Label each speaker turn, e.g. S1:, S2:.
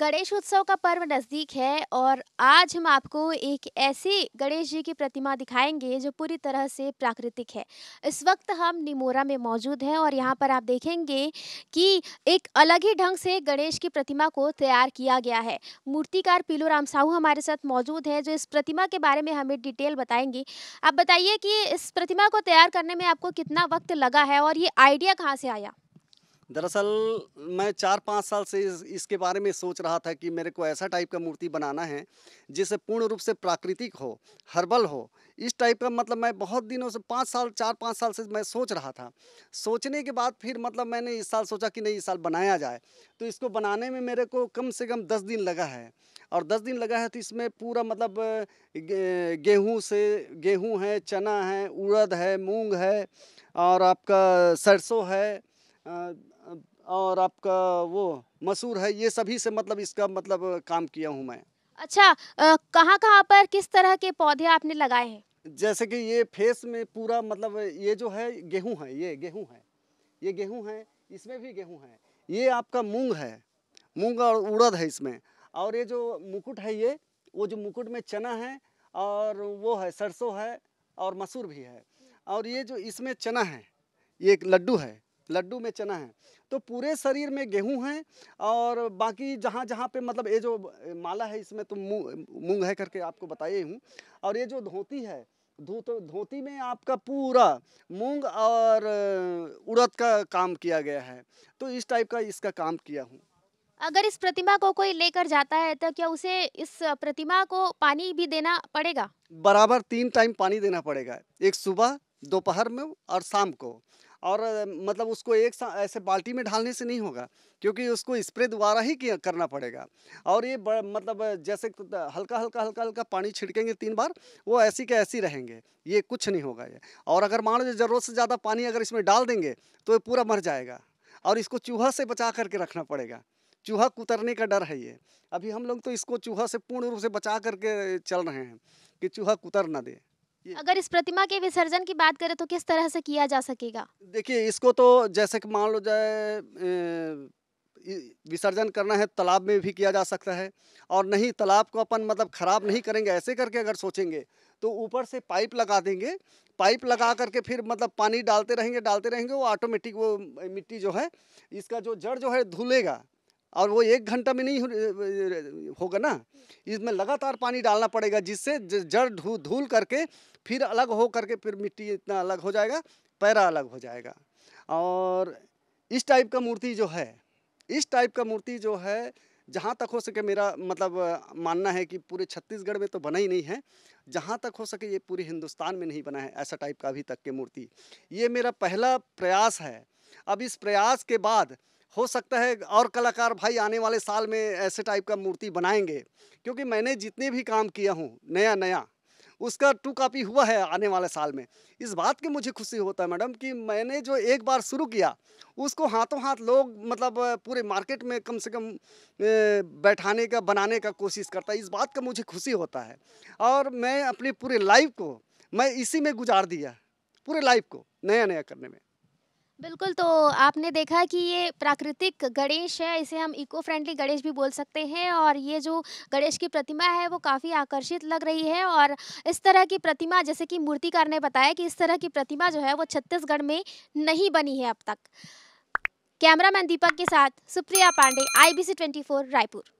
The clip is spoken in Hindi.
S1: गणेश उत्सव का पर्व नज़दीक है और आज हम आपको एक ऐसी गणेश जी की प्रतिमा दिखाएंगे जो पूरी तरह से प्राकृतिक है इस वक्त हम निमोरा में मौजूद हैं और यहाँ पर आप देखेंगे कि एक अलग ही ढंग से गणेश की प्रतिमा को तैयार किया गया है मूर्तिकार पीलू राम साहू हमारे साथ मौजूद है जो इस प्रतिमा के बारे में हमें डिटेल बताएंगी आप बताइए कि इस प्रतिमा को तैयार करने में आपको कितना वक्त लगा है और ये आइडिया कहाँ से आया
S2: दरअसल मैं चार पाँच साल से इस, इसके बारे में सोच रहा था कि मेरे को ऐसा टाइप का मूर्ति बनाना है जिसे पूर्ण रूप से प्राकृतिक हो हर्बल हो इस टाइप का मतलब मैं बहुत दिनों से पाँच साल चार पाँच साल से मैं सोच रहा था सोचने के बाद फिर मतलब मैंने इस साल सोचा कि नहीं इस साल बनाया जाए तो इसको बनाने में मेरे को कम से कम दस दिन लगा है और दस दिन लगा है तो इसमें पूरा मतलब गेहूँ से गेहूँ है चना है उड़द है मूँग है और आपका सरसों है और आपका वो मसूर है ये सभी से मतलब इसका मतलब काम किया हूँ मैं
S1: अच्छा कहाँ कहाँ पर किस तरह के पौधे आपने लगाए
S2: हैं जैसे कि ये फेस में पूरा मतलब ये जो है गेहूँ है ये गेहूँ है ये गेहूँ है इसमें भी गेहूँ है ये आपका मूंग है मूंग और उड़द है इसमें और ये जो मुकुट है ये वो जो मुकुट में चना है और वो है सरसों है और मसूर भी है और ये जो इसमें चना है ये एक लड्डू है लड्डू में चना है तो पूरे शरीर में गेहूं है और बाकी जहाँ जहाँ पे मतलब ये जो माला है इसमें तो मूंग मूंग है करके आपको बताइए हूँ और ये जो धोती है तो धोती में आपका पूरा मूंग और उड़द का काम किया गया है तो इस टाइप का इसका काम किया हूँ
S1: अगर इस प्रतिमा को कोई लेकर जाता है तो क्या उसे इस प्रतिमा को पानी भी देना पड़ेगा
S2: बराबर तीन टाइम पानी देना पड़ेगा एक सुबह दोपहर में और शाम को और मतलब उसको एक ऐसे बाल्टी में ढालने से नहीं होगा क्योंकि उसको स्प्रे द्वारा ही करना पड़ेगा और ये मतलब जैसे हल्का हल्का हल्का हल्का पानी छिड़केंगे तीन बार वो ऐसी के ऐसी रहेंगे ये कुछ नहीं होगा ये और अगर मान लो ज़रूरत से ज़्यादा पानी अगर इसमें डाल देंगे तो ये पूरा मर जाएगा और इसको चूहा से बचा करके रखना पड़ेगा चूहा कुतरने का डर है ये अभी हम लोग तो इसको चूहा से पूर्ण रूप से बचा करके चल रहे हैं कि चूहा कुतर ना दे
S1: अगर इस प्रतिमा के विसर्जन की बात करें तो किस तरह से किया जा सकेगा
S2: देखिए इसको तो जैसे कि मान लो जाए विसर्जन करना है तालाब में भी किया जा सकता है और नहीं तालाब को अपन मतलब ख़राब नहीं करेंगे ऐसे करके अगर सोचेंगे तो ऊपर से पाइप लगा देंगे पाइप लगा करके फिर मतलब पानी डालते रहेंगे डालते रहेंगे वो ऑटोमेटिक वो मिट्टी जो है इसका जो जड़ जो है धुलेगा और वो एक घंटा में नहीं होगा ना इसमें लगातार पानी डालना पड़ेगा जिससे जड़ धू धूल करके फिर अलग हो करके फिर मिट्टी इतना अलग हो जाएगा पैरा अलग हो जाएगा और इस टाइप का मूर्ति जो है इस टाइप का मूर्ति जो है जहाँ तक हो सके मेरा मतलब मानना है कि पूरे छत्तीसगढ़ में तो बना ही नहीं है जहाँ तक हो सके ये पूरे हिंदुस्तान में नहीं बना है ऐसा टाइप का अभी तक के मूर्ति ये मेरा पहला प्रयास है अब इस प्रयास के बाद हो सकता है और कलाकार भाई आने वाले साल में ऐसे टाइप का मूर्ति बनाएंगे क्योंकि मैंने जितने भी काम किया हूँ नया नया उसका टू कापी हुआ है आने वाले साल में इस बात की मुझे खुशी होता है मैडम कि मैंने जो एक बार शुरू किया उसको हाथों हाथ लोग मतलब पूरे मार्केट में कम से कम बैठाने का बनाने का कोशिश करता है इस बात का मुझे खुशी होता है और मैं अपने पूरे लाइफ को मैं इसी में गुजार दिया पूरे लाइफ को नया नया करने में
S1: बिल्कुल, तो आपने देखा कि ये प्राकृतिक गणेश है, इसे हम इको फ्रेंडली गणेश भी बोल सकते हैं और ये जो गणेश की प्रतिमा है, वो काफ़ी आकर्षित लग रही है और इस तरह की प्रतिमा जैसे कि मूर्तिकार ने बताया कि इस तरह की प्रतिमा जो है, वो छत्तीसगढ़ में नहीं बनी है अब तक। कैमरामैन दीपक के साथ सुप्रिया पांडे, आई बी रायपुर।